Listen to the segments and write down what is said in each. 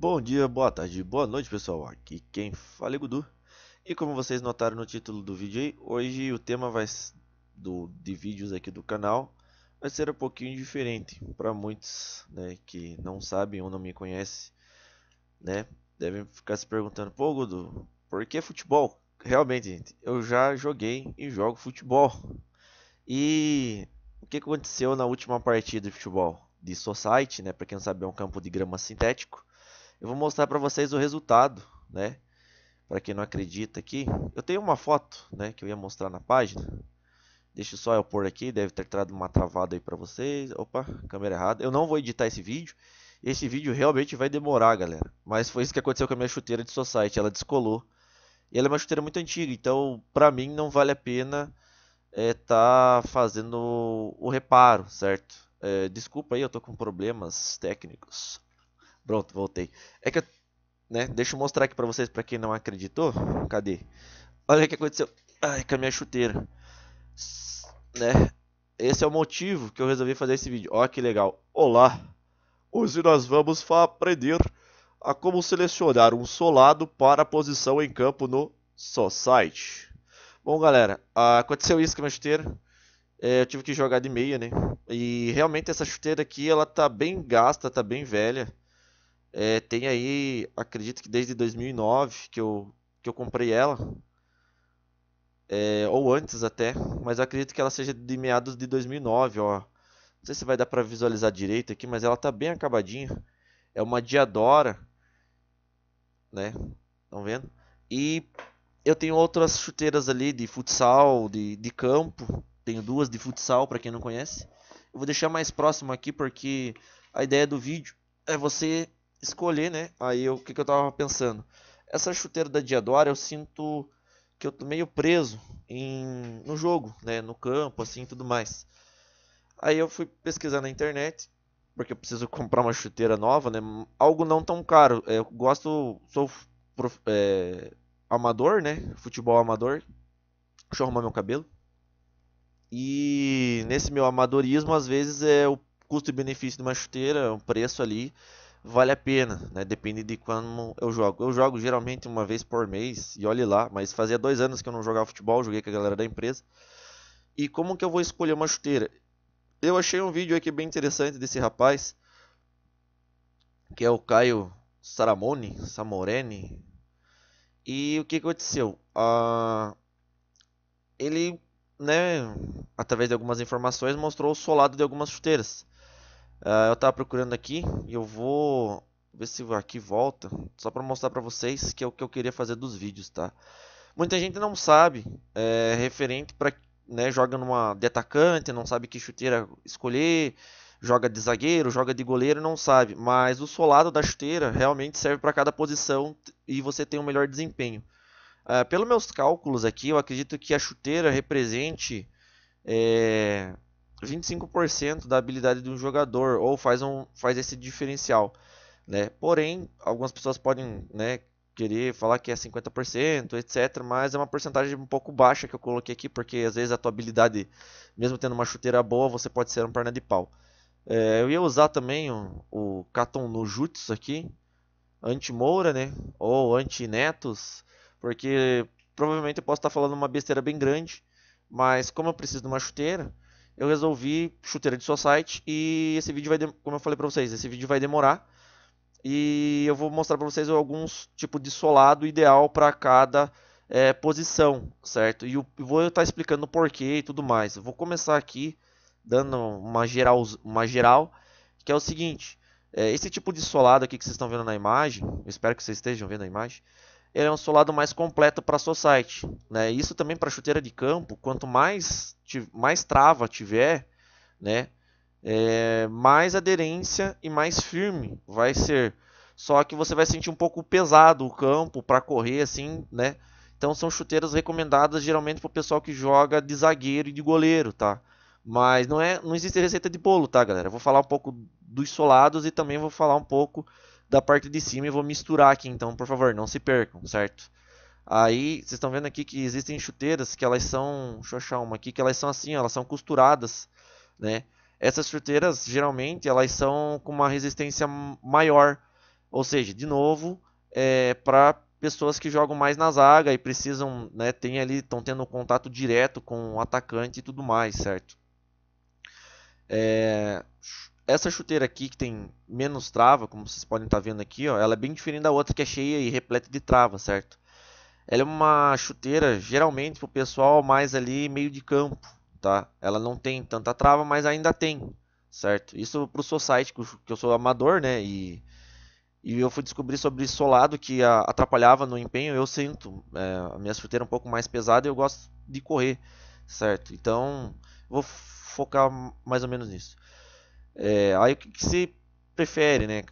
Bom dia, boa tarde, boa noite pessoal, aqui quem fala é Gudu. E como vocês notaram no título do vídeo aí, hoje o tema vai do, de vídeos aqui do canal vai ser um pouquinho diferente. Para muitos né, que não sabem ou não me conhecem, né, devem ficar se perguntando, pô Gudu, por que futebol? Realmente, gente, eu já joguei e jogo futebol. E o que aconteceu na última partida de futebol? De Society, né, para quem não sabe é um campo de grama sintético eu vou mostrar para vocês o resultado, né? Para quem não acredita aqui, eu tenho uma foto, né, que eu ia mostrar na página. Deixa só eu pôr aqui, deve ter trazido uma travada aí para vocês. Opa, câmera errada. Eu não vou editar esse vídeo. Esse vídeo realmente vai demorar, galera. Mas foi isso que aconteceu com a minha chuteira de Society, ela descolou. E ela é uma chuteira muito antiga, então para mim não vale a pena é, tá fazendo o reparo, certo? É, desculpa aí, eu tô com problemas técnicos. Pronto, voltei. É que eu, né, deixa eu mostrar aqui pra vocês, pra quem não acreditou. Cadê? Olha o que aconteceu. Ai, com a minha chuteira. Né? Esse é o motivo que eu resolvi fazer esse vídeo. Ó, que legal. Olá. Hoje nós vamos aprender a como selecionar um solado para a posição em campo no Society. Bom, galera, aconteceu isso com a minha chuteira. É, eu tive que jogar de meia, né? E realmente essa chuteira aqui, ela tá bem gasta, tá bem velha. É, tem aí, acredito que desde 2009 que eu, que eu comprei ela. É, ou antes até, mas acredito que ela seja de meados de 2009, ó. Não sei se vai dar para visualizar direito aqui, mas ela tá bem acabadinha. É uma Diadora, né? Estão vendo? E eu tenho outras chuteiras ali de futsal, de, de campo. Tenho duas de futsal para quem não conhece. Eu vou deixar mais próximo aqui porque a ideia do vídeo é você escolher, né? Aí o que, que eu tava pensando? Essa chuteira da Diadora eu sinto que eu tô meio preso em, no jogo, né? No campo, assim, tudo mais. Aí eu fui pesquisar na internet, porque eu preciso comprar uma chuteira nova, né? Algo não tão caro. É, eu gosto, sou prof, é, amador, né? Futebol amador. Deixa eu arrumar meu cabelo. E nesse meu amadorismo, às vezes é o custo-benefício de uma chuteira, o preço ali, vale a pena, né? Depende de quando eu jogo. Eu jogo geralmente uma vez por mês e olhe lá, mas fazia dois anos que eu não jogava futebol, joguei com a galera da empresa. E como que eu vou escolher uma chuteira? Eu achei um vídeo aqui bem interessante desse rapaz, que é o Caio Saramone, Samorene. E o que aconteceu? Ah, ele, né, através de algumas informações, mostrou o solado de algumas chuteiras. Uh, eu tava procurando aqui e eu vou ver se aqui volta, só para mostrar para vocês que é o que eu queria fazer dos vídeos, tá? Muita gente não sabe, é, referente para né, joga numa de atacante, não sabe que chuteira escolher, joga de zagueiro, joga de goleiro, não sabe, mas o solado da chuteira realmente serve para cada posição e você tem um melhor desempenho. Uh, pelos meus cálculos aqui, eu acredito que a chuteira represente é, 25% da habilidade de um jogador ou faz, um, faz esse diferencial. Né? Porém, algumas pessoas podem né, querer falar que é 50%, etc. Mas é uma porcentagem um pouco baixa que eu coloquei aqui, porque às vezes a tua habilidade, mesmo tendo uma chuteira boa, você pode ser um perna de pau. É, eu ia usar também o, o Katon no Jutsu aqui, anti-Moura, né? Ou anti-Netos, porque provavelmente eu posso estar falando uma besteira bem grande, mas como eu preciso de uma chuteira, eu resolvi chuteira de site e esse vídeo vai, como eu falei para vocês, esse vídeo vai demorar e eu vou mostrar para vocês alguns tipo de solado ideal para cada é, posição, certo? E eu vou estar tá explicando o porquê e tudo mais. Eu vou começar aqui dando uma geral, uma geral que é o seguinte: é, esse tipo de solado aqui que vocês estão vendo na imagem, eu espero que vocês estejam vendo a imagem ele é um solado mais completo para seu site. Né? Isso também para chuteira de campo, quanto mais, mais trava tiver, né? É, mais aderência e mais firme vai ser. Só que você vai sentir um pouco pesado o campo para correr assim, né? Então são chuteiras recomendadas geralmente para o pessoal que joga de zagueiro e de goleiro, tá? Mas não é, não existe receita de bolo, tá, galera? Eu vou falar um pouco dos solados e também vou falar um pouco da parte de cima e vou misturar aqui, então por favor, não se percam, certo? Aí vocês estão vendo aqui que existem chuteiras que elas são, deixa eu achar uma aqui, que elas são assim, elas são costuradas, né? Essas chuteiras geralmente elas são com uma resistência maior, ou seja, de novo, é, para pessoas que jogam mais na zaga e precisam, né, tem ali, estão tendo contato direto com o atacante e tudo mais, certo? É, essa chuteira aqui que tem menos trava, como vocês podem estar tá vendo aqui, ó, ela é bem diferente da outra que é cheia e repleta de trava, certo? Ela é uma chuteira geralmente para o pessoal mais ali meio de campo, tá? Ela não tem tanta trava, mas ainda tem, certo? Isso para o society que eu sou amador, né? E, e eu fui descobrir sobre solado que a, atrapalhava no empenho. Eu sinto é, a minha chuteira é um pouco mais pesada e eu gosto de correr, certo? Então vou focar mais ou menos nisso. É, aí o que, que se prefere, né,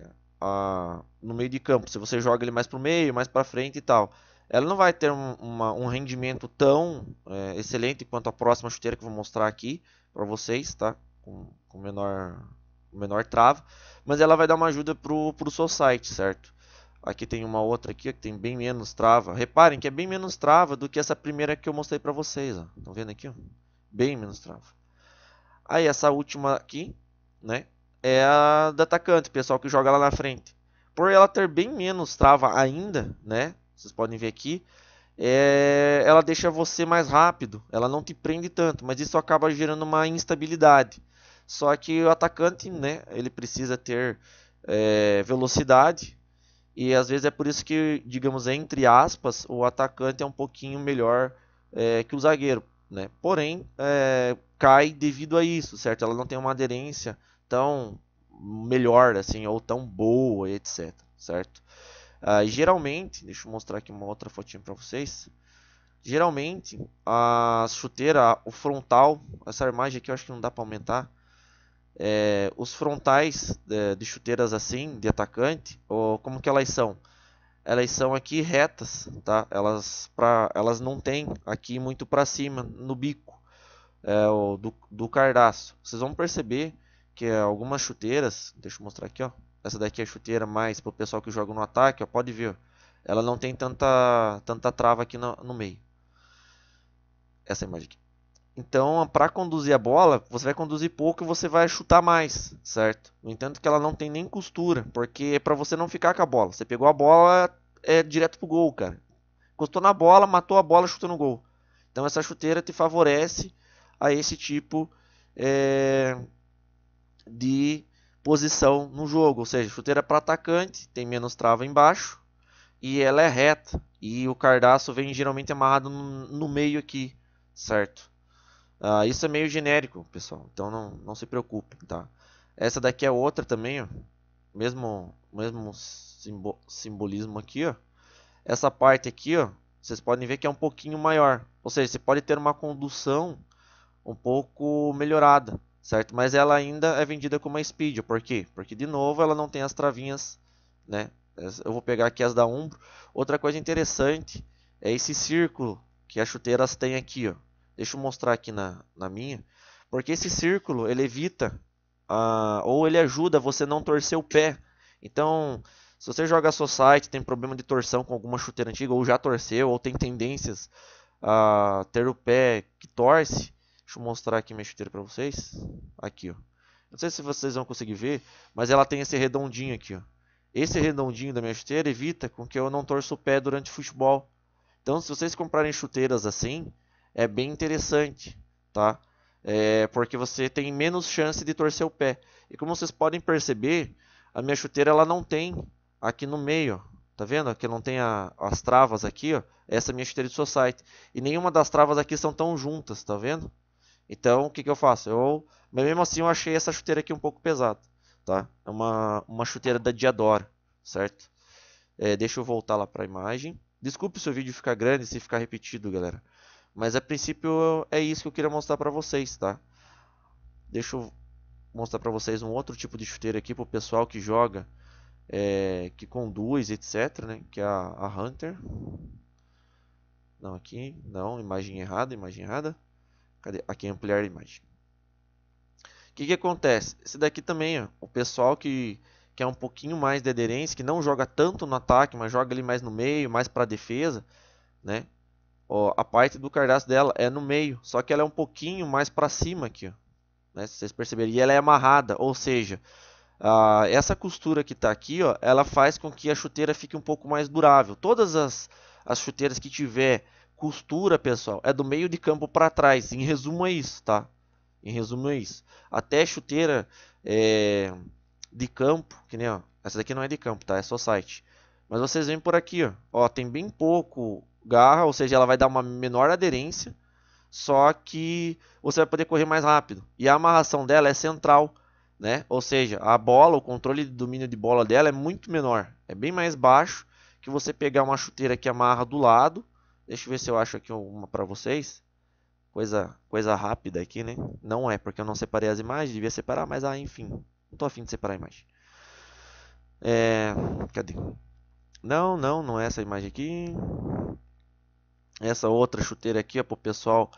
no meio de campo, se você joga ele mais para o meio, mais para frente e tal. Ela não vai ter um, uma, um rendimento tão é, excelente quanto a próxima chuteira que eu vou mostrar aqui para vocês, tá? Com, com menor menor trava, mas ela vai dar uma ajuda pro pro seu site, certo? Aqui tem uma outra aqui que tem bem menos trava. Reparem que é bem menos trava do que essa primeira que eu mostrei para vocês, Estão vendo aqui, ó? Bem menos trava. Aí essa última aqui, né? É a do atacante, pessoal que joga lá na frente. Por ela ter bem menos trava ainda, né? Vocês podem ver aqui. É, ela deixa você mais rápido, ela não te prende tanto, mas isso acaba gerando uma instabilidade. Só que o atacante, né, ele precisa ter é, velocidade e às vezes é por isso que, digamos, entre aspas, o atacante é um pouquinho melhor é, que o zagueiro, né? Porém, é, cai devido a isso, certo? Ela não tem uma aderência tão melhor, assim, ou tão boa, etc, certo? Uh, geralmente, deixa eu mostrar aqui uma outra fotinha para vocês. Geralmente, a chuteira, o frontal, essa imagem aqui eu acho que não dá para aumentar. É, os frontais de, é, de, chuteiras assim, de atacante, ou como que elas são? Elas são aqui retas, tá? Elas, para elas não tem aqui muito para cima, no bico é, do, do cardaço. Vocês vão perceber que é algumas chuteiras, deixa eu mostrar aqui, ó. Essa daqui é a chuteira mais para o pessoal que joga no ataque, ó, pode ver. Ela não tem tanta, tanta trava aqui no, no meio. Essa imagem aqui. Então, para conduzir a bola, você vai conduzir pouco e você vai chutar mais, certo? No entanto, que ela não tem nem costura, porque é para você não ficar com a bola. Você pegou a bola, é direto pro gol, cara. Encostou na bola, matou a bola, chutou no gol. Então, essa chuteira te favorece a esse tipo é, de posição no jogo, ou seja, chuteira para atacante, tem menos trava embaixo e ela é reta e o cardaço vem geralmente amarrado no, no meio aqui, certo? Uh, isso é meio genérico, pessoal, então não, não se preocupem, tá? Essa daqui é outra também, ó. mesmo mesmo simbo, simbolismo aqui, ó. Essa parte aqui, ó, vocês podem ver que é um pouquinho maior, ou seja, você pode ter uma condução um pouco melhorada, certo? Mas ela ainda é vendida como a Speed, por quê? Porque de novo ela não tem as travinhas, né? Eu vou pegar aqui as da Umbro. Outra coisa interessante é esse círculo que as chuteiras têm aqui, ó. Deixa eu mostrar aqui na, na minha, porque esse círculo ele evita a, ou ele ajuda você não torcer o pé. Então, se você joga site, tem problema de torção com alguma chuteira antiga ou já torceu ou tem tendências a ter o pé que torce, Deixa eu mostrar aqui minha chuteira para vocês. Aqui, ó. Não sei se vocês vão conseguir ver, mas ela tem esse redondinho aqui, ó. Esse redondinho da minha chuteira evita com que eu não torça o pé durante o futebol. Então, se vocês comprarem chuteiras assim, é bem interessante, tá? É porque você tem menos chance de torcer o pé. E como vocês podem perceber, a minha chuteira ela não tem aqui no meio, ó. Tá vendo? Que não tem a, as travas aqui, ó. Essa é a minha chuteira de society. E nenhuma das travas aqui são tão juntas, tá vendo? Então, o que, que eu faço? Eu, mas mesmo assim, eu achei essa chuteira aqui um pouco pesada, tá? É uma, uma chuteira da Diadora, certo? É, deixa eu voltar lá para a imagem. Desculpe se o vídeo ficar grande, se ficar repetido, galera. Mas a princípio é isso que eu queria mostrar para vocês, tá? Deixa eu mostrar para vocês um outro tipo de chuteira aqui para o pessoal que joga, é, que conduz, etc, né? Que é a, a Hunter. Não, aqui, não, imagem errada, imagem errada. Cadê? Aqui é ampliar a imagem. O que, que acontece? Esse daqui também, ó, o pessoal que que é um pouquinho mais de aderência, que não joga tanto no ataque, mas joga ali mais no meio, mais para defesa, né? Ó, a parte do cardápio dela é no meio, só que ela é um pouquinho mais para cima aqui, ó, né? Se vocês perceberem, e ela é amarrada, ou seja, a, essa costura que está aqui, ó, ela faz com que a chuteira fique um pouco mais durável. Todas as, as chuteiras que tiver Costura, pessoal, é do meio de campo para trás. Em resumo é isso, tá? Em resumo é isso. Até chuteira é, de campo, que nem ó, essa daqui não é de campo, tá? É só site. Mas vocês vêm por aqui, ó. ó. Tem bem pouco garra, ou seja, ela vai dar uma menor aderência. Só que você vai poder correr mais rápido. E a amarração dela é central, né? Ou seja, a bola, o controle de domínio de bola dela é muito menor. É bem mais baixo que você pegar uma chuteira que amarra do lado Deixa eu ver se eu acho aqui uma para vocês. Coisa, coisa rápida aqui, né? Não é, porque eu não separei as imagens, devia separar, mas ah, enfim. Não tô afim de separar a imagem. É, cadê? Não, não, não é essa imagem aqui. Essa outra chuteira aqui é pro pessoal,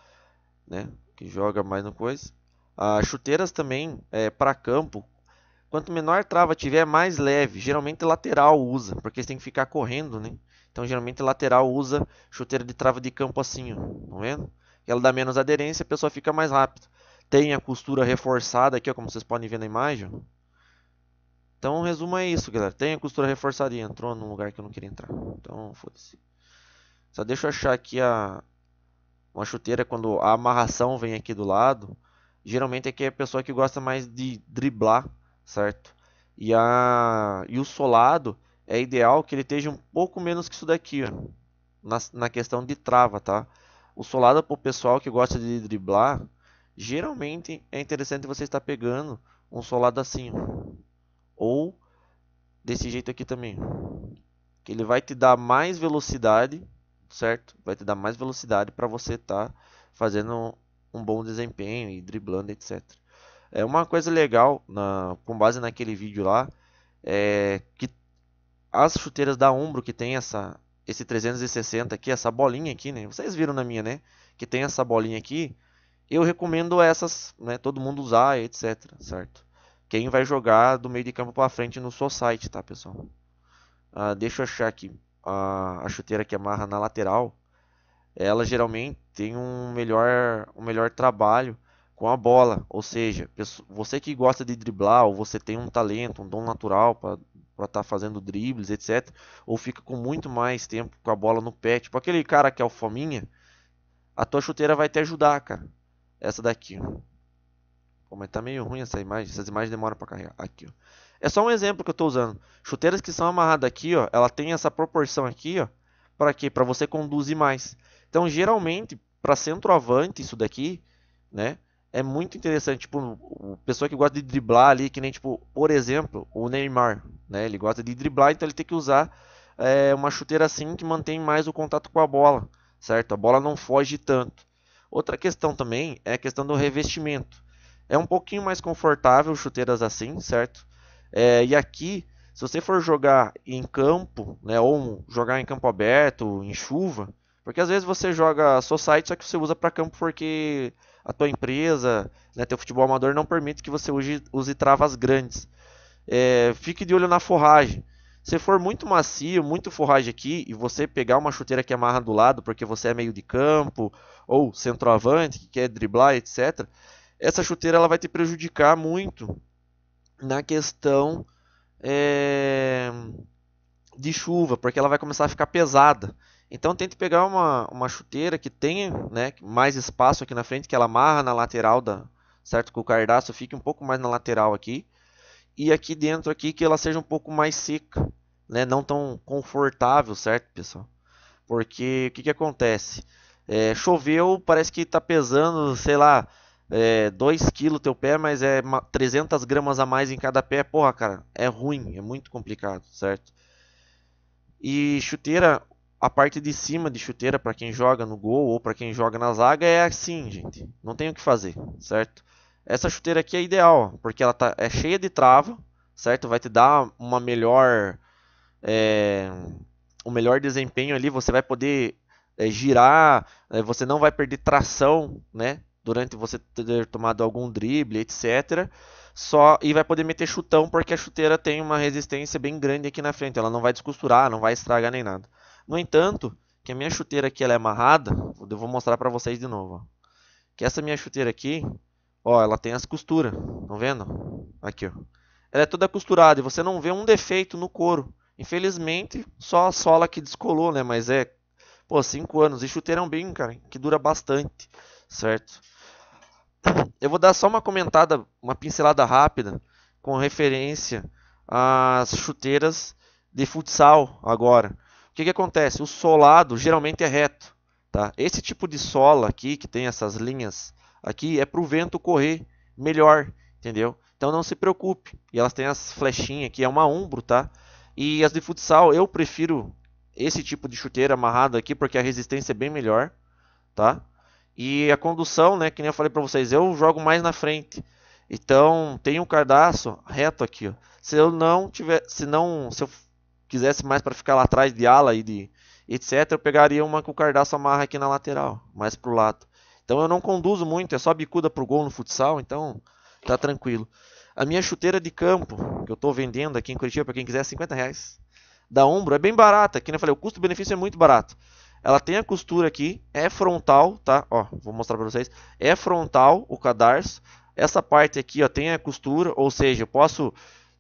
né, que joga mais no coisa. as chuteiras também é para campo. Quanto menor trava tiver, mais leve. Geralmente lateral usa, porque você tem que ficar correndo, né? Então geralmente lateral usa chuteira de trava de campo assim, ó, tá vendo? Ela dá menos aderência, a pessoa fica mais rápido. Tem a costura reforçada aqui, ó, como vocês podem ver na imagem. Então, resumo é isso, galera. Tem a costura reforçada e entrou num lugar que eu não queria entrar. Então, foda-se. Só deixa eu achar aqui a uma chuteira quando a amarração vem aqui do lado. Geralmente aqui é a pessoa que gosta mais de driblar, certo? E a e o solado é ideal que ele esteja um pouco menos que isso daqui, ó, na, na questão de trava, tá? O solado para o pessoal que gosta de driblar, geralmente é interessante você estar pegando um solado assim, ó, ou desse jeito aqui também, que ele vai te dar mais velocidade, certo? Vai te dar mais velocidade para você estar tá fazendo um bom desempenho e driblando, etc. É uma coisa legal, na, com base naquele vídeo lá, é que as chuteiras da Umbro que tem essa esse 360 aqui, essa bolinha aqui, né? Vocês viram na minha, né? Que tem essa bolinha aqui. Eu recomendo essas, né? Todo mundo usar, etc, certo? Quem vai jogar do meio de campo para frente no seu site, tá, pessoal? Ah, deixa eu achar aqui a, a chuteira que amarra na lateral. Ela geralmente tem um melhor, um melhor trabalho com a bola. Ou seja, você que gosta de driblar, ou você tem um talento, um dom natural para estar tá fazendo dribles, etc. Ou fica com muito mais tempo com a bola no pé. Tipo aquele cara que é o fominha, a tua chuteira vai te ajudar, cara. Essa daqui. Pô, mas tá meio ruim essa imagem. Essas imagens demoram para carregar. Aqui, ó. É só um exemplo que eu estou usando. Chuteiras que são amarradas aqui, ó, ela tem essa proporção aqui, ó, para quê? Para você conduzir mais. Então, geralmente, para centroavante isso daqui, né? é muito interessante, tipo, o pessoa que gosta de driblar ali, que nem, tipo, por exemplo, o Neymar, né? Ele gosta de driblar, então ele tem que usar é, uma chuteira assim que mantém mais o contato com a bola, certo? A bola não foge tanto. Outra questão também é a questão do revestimento. É um pouquinho mais confortável chuteiras assim, certo? É, e aqui, se você for jogar em campo, né, ou jogar em campo aberto, em chuva, porque às vezes você joga society, só que você usa para campo porque a tua empresa, né, teu futebol amador não permite que você use, use travas grandes. É, fique de olho na forragem. Se for muito macio, muito forragem aqui, e você pegar uma chuteira que amarra do lado porque você é meio de campo, ou centroavante, que quer driblar, etc., essa chuteira ela vai te prejudicar muito na questão é, de chuva, porque ela vai começar a ficar pesada. Então tente pegar uma, uma chuteira que tenha né, mais espaço aqui na frente, que ela amarra na lateral da, certo? Que o cardaço fique um pouco mais na lateral aqui e aqui dentro aqui que ela seja um pouco mais seca, né? Não tão confortável, certo, pessoal? Porque o que, que acontece? É, choveu, parece que está pesando, sei lá, 2 é, kg teu pé, mas é 300 gramas a mais em cada pé. Porra, cara, é ruim, é muito complicado, certo? E chuteira a parte de cima de chuteira para quem joga no gol ou para quem joga na zaga é assim, gente. Não tem o que fazer, certo? Essa chuteira aqui é ideal, porque ela tá, é cheia de trava, certo? Vai te dar uma melhor é, um melhor desempenho ali, você vai poder é, girar, é, você não vai perder tração, né? Durante você ter tomado algum drible, etc. Só e vai poder meter chutão porque a chuteira tem uma resistência bem grande aqui na frente. Ela não vai descosturar, não vai estragar nem nada. No entanto, que a minha chuteira aqui ela é amarrada, eu vou mostrar para vocês de novo. Ó. Que essa minha chuteira aqui, ó, ela tem as costuras, estão vendo? Aqui, ó. Ela é toda costurada e você não vê um defeito no couro. Infelizmente, só a sola que descolou, né? Mas é, pô, 5 anos. E é um bem, cara, que dura bastante, certo? Eu vou dar só uma comentada, uma pincelada rápida com referência às chuteiras de futsal agora que, que acontece? O solado geralmente é reto. Tá? Esse tipo de sola aqui, que tem essas linhas aqui, é para o vento correr melhor, entendeu? Então não se preocupe. E elas têm as flechinhas aqui, é uma ombro, tá? E as de futsal, eu prefiro esse tipo de chuteira amarrada aqui, porque a resistência é bem melhor, tá? E a condução, né, que nem eu falei para vocês, eu jogo mais na frente. Então, tem um cardaço reto aqui, ó. Se eu não tiver, se não, se eu quisesse mais para ficar lá atrás de ala e de etc, eu pegaria uma com o cardaço amarra aqui na lateral, mais pro lado. Então eu não conduzo muito, é só bicuda pro gol no futsal, então tá tranquilo. A minha chuteira de campo, que eu estou vendendo aqui em Curitiba para quem quiser, é 50 reais. Da ombro é bem barata, que nem né? eu falei, o custo-benefício é muito barato. Ela tem a costura aqui, é frontal, tá? Ó, vou mostrar para vocês. É frontal o cadarço. Essa parte aqui, ó, tem a costura, ou seja, eu posso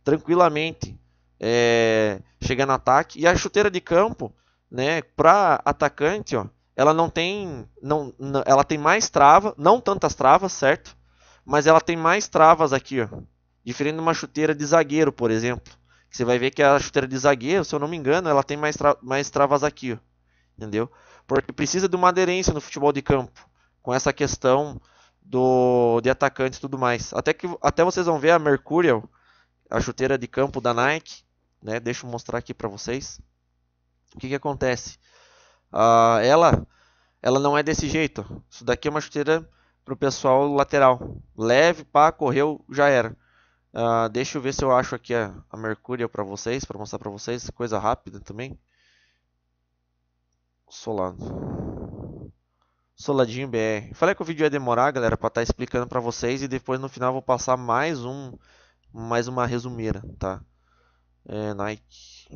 tranquilamente é, chegar no ataque. E a chuteira de campo, né, para atacante, ó, ela não tem, não, não, ela tem mais trava, não tantas travas, certo? Mas ela tem mais travas aqui, ó, diferente de uma chuteira de zagueiro, por exemplo. Você vai ver que a chuteira de zagueiro, se eu não me engano, ela tem mais, tra mais travas aqui, ó, entendeu? Porque precisa de uma aderência no futebol de campo com essa questão do de atacante e tudo mais. Até que até vocês vão ver a Mercurial, a chuteira de campo da Nike, né? Deixa eu mostrar aqui para vocês. O que, que acontece? Ah, ela, ela não é desse jeito. Isso daqui é uma chuteira para o pessoal lateral. Leve, pá, correu, já era. Uh, deixa eu ver se eu acho aqui a, a Mercúria para vocês, para mostrar para vocês. Coisa rápida também. Solado. Soladinho BR. Falei que o vídeo ia demorar, galera, para estar tá explicando para vocês. E depois no final vou passar mais um, mais uma resumeira, tá? É, Nike.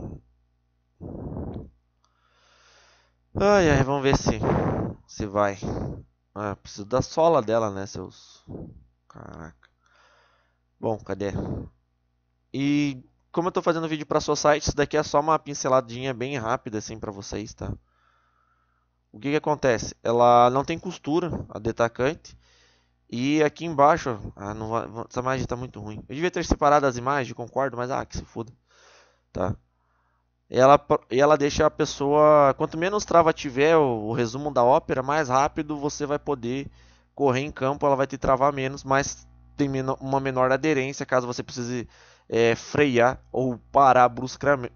Ai, ai, vamos ver se se vai. Ah, preciso da sola dela, né, seus... Caraca. Bom, cadê? E como eu tô fazendo vídeo para sua site, isso daqui é só uma pinceladinha bem rápida assim para vocês, tá? O que que acontece? Ela não tem costura, a detacante. E aqui embaixo, ah, não, essa imagem tá muito ruim. Eu devia ter separado as imagens, concordo, mas ah, que se foda tá? Ela, ela deixa a pessoa, quanto menos trava tiver o, o resumo da ópera, mais rápido você vai poder correr em campo, ela vai te travar menos, mas tem uma menor aderência caso você precise é, frear ou parar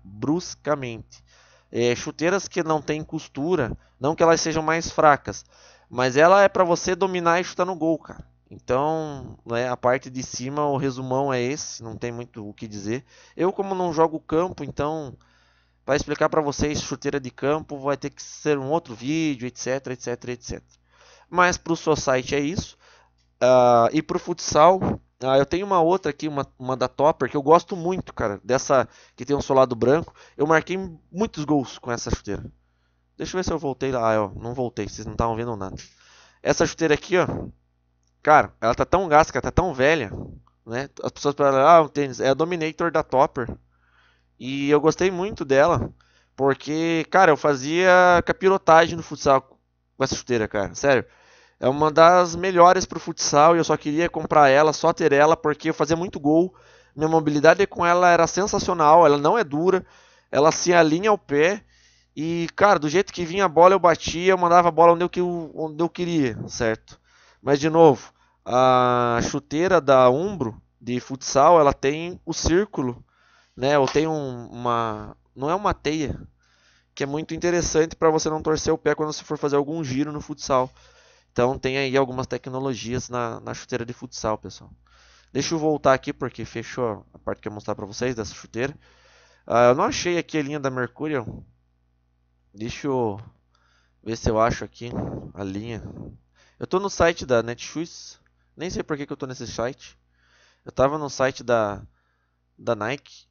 bruscamente. É, chuteiras que não tem costura, não que elas sejam mais fracas, mas ela é para você dominar e chutar no gol, cara. Então, né, a parte de cima, o resumão é esse, não tem muito o que dizer. Eu, como não jogo campo, então, para explicar para vocês chuteira de campo, vai ter que ser um outro vídeo, etc, etc, etc. Mas para o site é isso. Uh, e para o futsal, uh, eu tenho uma outra aqui, uma, uma da Topper, que eu gosto muito, cara, dessa que tem um solado branco. Eu marquei muitos gols com essa chuteira. Deixa eu ver se eu voltei lá. Ah, não voltei, vocês não estavam vendo nada. Essa chuteira aqui, ó. Cara, ela tá tão gasta, ela tá tão velha, né? As pessoas falam, ah, o tênis é a Dominator da Topper. E eu gostei muito dela, porque, cara, eu fazia capirotagem no futsal com essa chuteira, cara, sério. É uma das melhores pro futsal e eu só queria comprar ela, só ter ela, porque eu fazia muito gol. Minha mobilidade com ela era sensacional, ela não é dura, ela se alinha ao pé. E, cara, do jeito que vinha a bola, eu batia, eu mandava a bola onde eu, onde eu queria, certo? Mas, de novo, a chuteira da Umbro de futsal, ela tem o círculo, né? Ou tem um, uma, não é uma teia, que é muito interessante para você não torcer o pé quando você for fazer algum giro no futsal. Então tem aí algumas tecnologias na, na chuteira de futsal, pessoal. Deixa eu voltar aqui porque fechou a parte que eu mostrar para vocês dessa chuteira. Uh, eu não achei aqui a linha da Mercurial. Deixa eu ver se eu acho aqui a linha. Eu estou no site da Netshoes. Nem sei por que, que eu tô nesse site. Eu tava no site da, da Nike.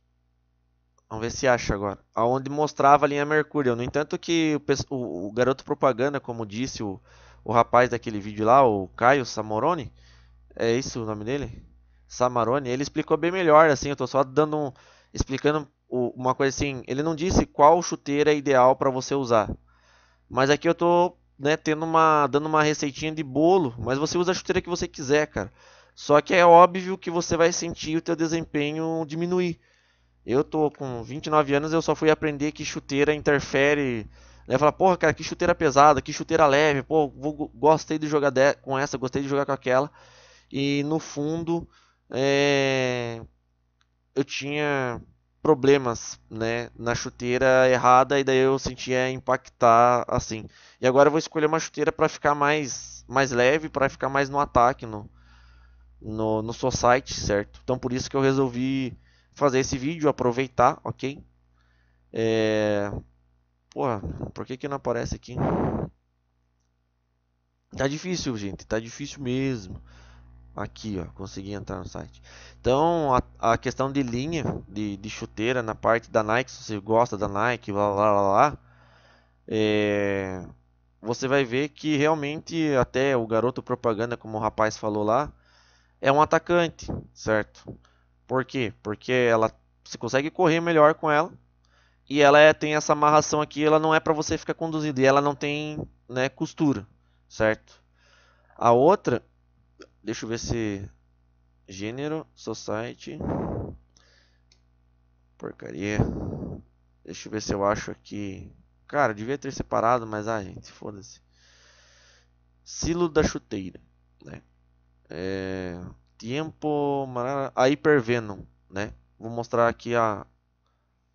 Vamos ver se acha agora. Aonde mostrava a linha Mercúrio. No entanto que o, o, o garoto propaganda, como disse o, o rapaz daquele vídeo lá, o Caio Samoroni. É isso o nome dele? Samarone. Ele explicou bem melhor, assim. Eu tô só dando um, explicando uma coisa assim. Ele não disse qual chuteira é ideal para você usar. Mas aqui eu tô né, tendo uma, dando uma receitinha de bolo, mas você usa a chuteira que você quiser, cara. Só que é óbvio que você vai sentir o teu desempenho diminuir. Eu tô com 29 anos, eu só fui aprender que chuteira interfere. Né? Falar, porra, cara, que chuteira pesada, que chuteira leve, pô, vou, gostei de jogar de, com essa, gostei de jogar com aquela. E no fundo, é, eu tinha problemas, né, na chuteira errada e daí eu sentia impactar assim. E agora eu vou escolher uma chuteira para ficar mais mais leve, para ficar mais no ataque no no no site certo? Então por isso que eu resolvi fazer esse vídeo, aproveitar, OK? É... Porra, por que que não aparece aqui? Tá difícil, gente, tá difícil mesmo. Aqui, ó, consegui entrar no site. Então, a, a questão de linha de, de, chuteira na parte da Nike, se você gosta da Nike, lá, lá, lá, lá é, você vai ver que realmente até o garoto propaganda, como o rapaz falou lá, é um atacante, certo? Por quê? Porque ela se consegue correr melhor com ela e ela é, tem essa amarração aqui, ela não é para você ficar conduzido e ela não tem, né, costura, certo? A outra Deixa eu ver se. Gênero, society. Porcaria. Deixa eu ver se eu acho aqui. Cara, devia ter separado, mas ah, gente, foda-se. Silo da chuteira, né? É... Tempo. A Hypervenom, né? Vou mostrar aqui a,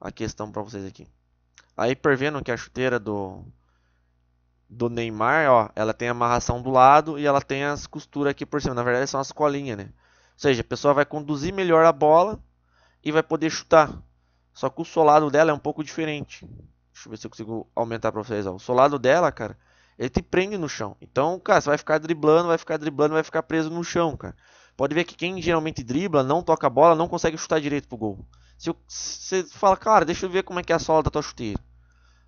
a questão para vocês aqui. A Hypervenom, que é a chuteira do do Neymar, ó, ela tem a amarração do lado e ela tem as costuras aqui por cima. Na verdade, são as colinhas, né? Ou seja, a pessoa vai conduzir melhor a bola e vai poder chutar. Só que o solado dela é um pouco diferente. Deixa eu ver se eu consigo aumentar para vocês, ó. O solado dela, cara, ele te prende no chão. Então, cara, você vai ficar driblando, vai ficar driblando, vai ficar preso no chão, cara. Pode ver que quem geralmente dribla, não toca a bola, não consegue chutar direito pro gol. Se você fala, cara, deixa eu ver como é que é a sola da tua chuteira.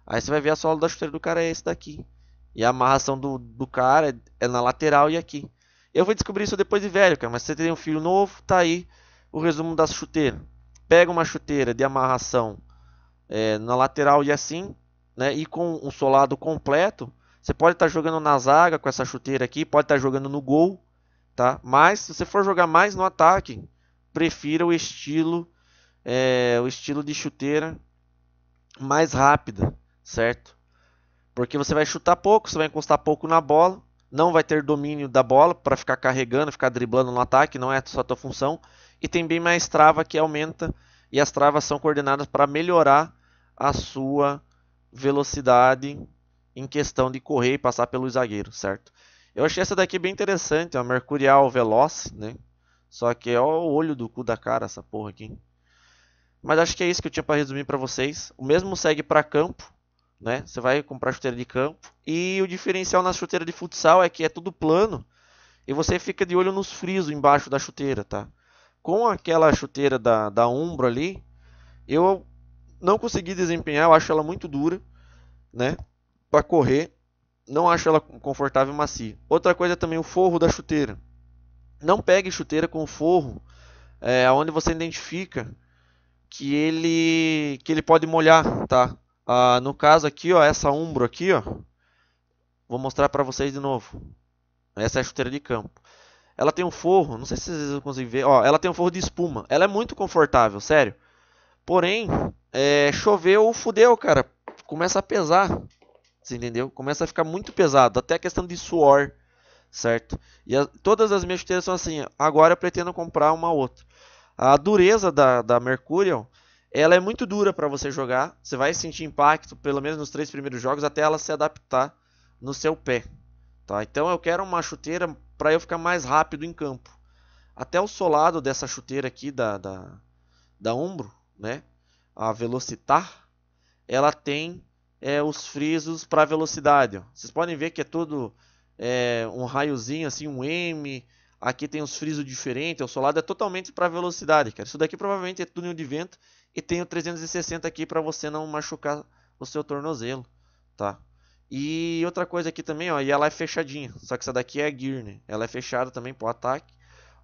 Aí você vai ver a sola da chuteira do cara é esse daqui. E a amarração do, do cara é, é na lateral e aqui. Eu vou descobrir isso depois de velho, cara. Mas você tem um filho novo, tá aí o resumo das chuteiras. Pega uma chuteira de amarração é, na lateral e assim, né? E com um solado completo, você pode estar tá jogando na zaga com essa chuteira aqui, pode estar tá jogando no gol, tá? Mas se você for jogar mais no ataque, prefira o estilo, é, o estilo de chuteira mais rápida, certo? Porque você vai chutar pouco, você vai encostar pouco na bola, não vai ter domínio da bola para ficar carregando, ficar driblando no ataque, não é só a tua função. E tem bem mais trava que aumenta, e as travas são coordenadas para melhorar a sua velocidade em questão de correr e passar pelo zagueiro, certo? Eu achei essa daqui bem interessante, é a Mercurial Veloce, né? Só que é o olho do cu da cara essa porra aqui. Mas acho que é isso que eu tinha para resumir para vocês. O mesmo segue para campo, né? Você vai comprar chuteira de campo e o diferencial na chuteira de futsal é que é tudo plano e você fica de olho nos frisos embaixo da chuteira, tá? Com aquela chuteira da, da Umbro ali, eu não consegui desempenhar, eu acho ela muito dura, né? Para correr, não acho ela confortável e macia. Outra coisa é também o forro da chuteira. Não pegue chuteira com forro é, onde você identifica que ele que ele pode molhar, tá? Ah, no caso aqui, ó, essa Umbro aqui, ó, vou mostrar para vocês de novo. Essa é a chuteira de campo. Ela tem um forro, não sei se vocês conseguem ver, ó, ela tem um forro de espuma. Ela é muito confortável, sério. Porém, é, choveu, fudeu, cara. Começa a pesar, você entendeu? Começa a ficar muito pesado, até a questão de suor, certo? E a, todas as minhas chuteiras são assim. Agora eu pretendo comprar uma outra. A dureza da, da Mercurial ela é muito dura para você jogar, você vai sentir impacto, pelo menos nos três primeiros jogos, até ela se adaptar no seu pé. Tá? Então eu quero uma chuteira para eu ficar mais rápido em campo. Até o solado dessa chuteira aqui da, da, da Umbro, né? a Velocitar, ela tem é, os frisos para velocidade. Ó. Vocês podem ver que é todo é, um raiozinho, assim, um M. Aqui tem os frisos diferentes. O solado é totalmente para velocidade, cara. Isso daqui provavelmente é túnel de vento e tem o 360 aqui para você não machucar o seu tornozelo, tá? E outra coisa aqui também, ó, e ela é fechadinha. Só que essa daqui é a gear, né? Ela é fechada também pro ataque.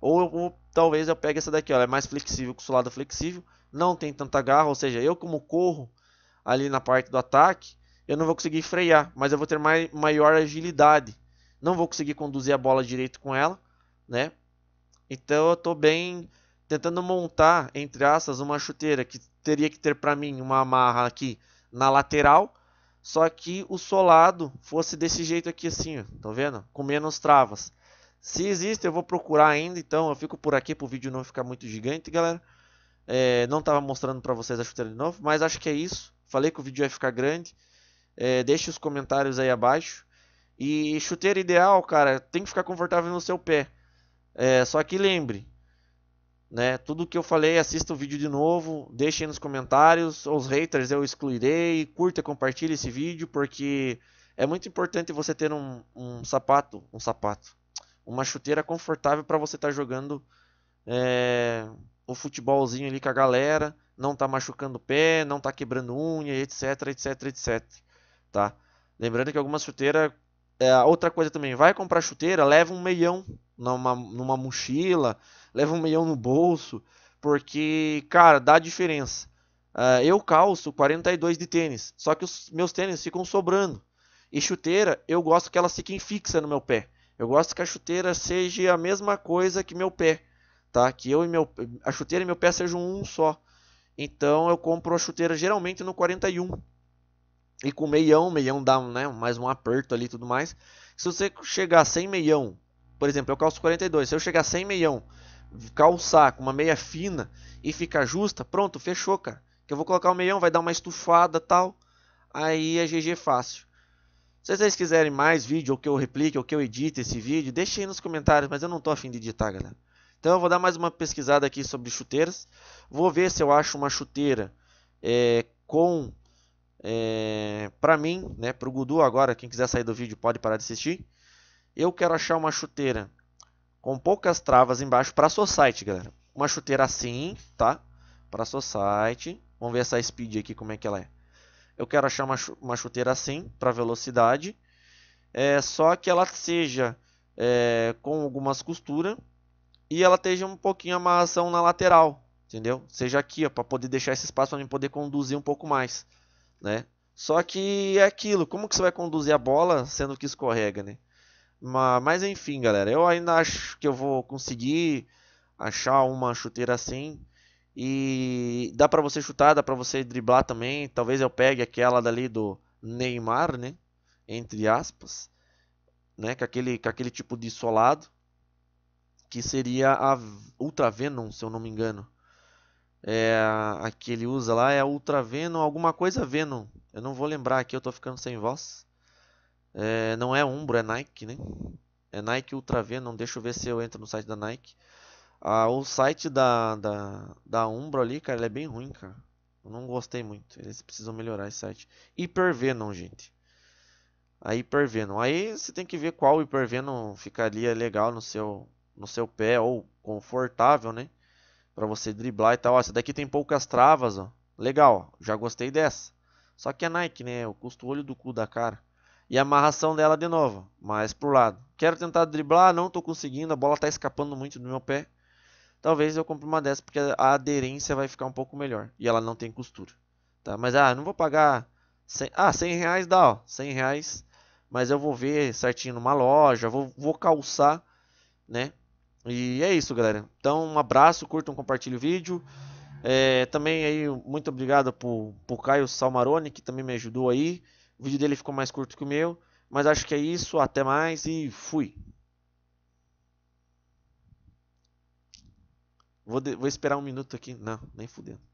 Ou, talvez eu pegue essa daqui, ó, ela é mais flexível com o lado flexível. Não tem tanta garra, ou seja, eu como corro ali na parte do ataque, eu não vou conseguir frear, mas eu vou ter mai, maior agilidade. Não vou conseguir conduzir a bola direito com ela, né? Então eu tô bem tentando montar, entre aspas, uma chuteira que teria que ter para mim uma amarra aqui na lateral, só que o solado fosse desse jeito aqui assim, ó, tá vendo? Com menos travas. Se existe, eu vou procurar ainda, então eu fico por aqui para o vídeo não ficar muito gigante, galera. É, não estava mostrando para vocês a chuteira de novo, mas acho que é isso. Falei que o vídeo ia ficar grande. É, deixe os comentários aí abaixo. E chuteira ideal, cara, tem que ficar confortável no seu pé. É, só que lembre, né? Tudo que eu falei, assista o vídeo de novo, deixem nos comentários, os haters eu excluirei, curta, compartilhe esse vídeo, porque é muito importante você ter um, um sapato, um sapato, uma chuteira confortável para você estar tá jogando é, o futebolzinho ali com a galera, não tá machucando o pé, não tá quebrando unha, etc, etc, etc, tá? Lembrando que algumas chuteiras, é, outra coisa também, vai comprar chuteira, leva um meião numa, numa mochila, leva um milhão no bolso, porque, cara, dá diferença. Uh, eu calço 42 de tênis, só que os meus tênis ficam sobrando. E chuteira, eu gosto que ela fique fixa no meu pé. Eu gosto que a chuteira seja a mesma coisa que meu pé, tá? Que eu e meu a chuteira e meu pé sejam um só. Então eu compro a chuteira geralmente no 41. E com meião, meião dá né, mais um aperto ali e tudo mais. Se você chegar sem meião, por exemplo, eu calço 42, se eu chegar sem meião calçar com uma meia fina e ficar justa, pronto, fechou, cara. Que eu vou colocar o meião, vai dar uma estufada tal. Aí é GG fácil. Se vocês quiserem mais vídeo, ou que eu replique, ou que eu edite esse vídeo, deixem aí nos comentários, mas eu não tô afim de editar, galera. Então eu vou dar mais uma pesquisada aqui sobre chuteiras. Vou ver se eu acho uma chuteira é, com... É, pra mim, né, pro Gudu agora, quem quiser sair do vídeo pode parar de assistir. Eu quero achar uma chuteira com poucas travas embaixo para site galera. Uma chuteira assim, tá? Para site Vamos ver essa speed aqui como é que ela é. Eu quero achar uma, uma chuteira assim para velocidade. É só que ela seja é, com algumas costuras e ela esteja um pouquinho amarração na lateral, entendeu? Seja aqui, ó, para poder deixar esse espaço para mim poder conduzir um pouco mais, né? Só que é aquilo, como que você vai conduzir a bola sendo que escorrega, né? Mas, enfim, galera, eu ainda acho que eu vou conseguir achar uma chuteira assim. E dá para você chutar, dá para você driblar também. Talvez eu pegue aquela dali do Neymar, né? Entre aspas, né? Com aquele, com aquele tipo de solado que seria a Ultra Venom, se eu não me engano. É, a que ele usa lá é a Ultra Venom, alguma coisa Venom. Eu não vou lembrar aqui, eu tô ficando sem voz. É, não é Umbro, é Nike, né? É Nike Ultra V, não deixa eu ver se eu entro no site da Nike. Ah, o site da, da, da Umbro ali, cara, ele é bem ruim, cara. Eu não gostei muito. Eles precisam melhorar esse site. Hyper-Venom, gente. A Hyper-Venom. Aí você tem que ver qual Hyper-Venom ficaria é legal no seu, no seu pé ou confortável, né? Pra você driblar e tal. Ó, ah, essa daqui tem poucas travas, ó. Legal, ó. já gostei dessa. Só que é Nike, né? Eu custo o olho do cu da cara. E a amarração dela de novo, mais pro lado. Quero tentar driblar, não estou conseguindo, a bola está escapando muito do meu pé. Talvez eu compre uma dessa porque a aderência vai ficar um pouco melhor e ela não tem costura. Tá? Mas ah, não vou pagar 100, ah, 100 reais dá, ó, 100 reais. Mas eu vou ver certinho numa loja, vou, vou calçar, né? E é isso, galera. Então, um abraço, curtam, compartilhem o vídeo. É, também aí, muito obrigado pro, pro Caio Salmarone, que também me ajudou aí. O vídeo dele ficou mais curto que o meu, mas acho que é isso. Até mais e fui. Vou, de... Vou esperar um minuto aqui. Não, nem fudendo.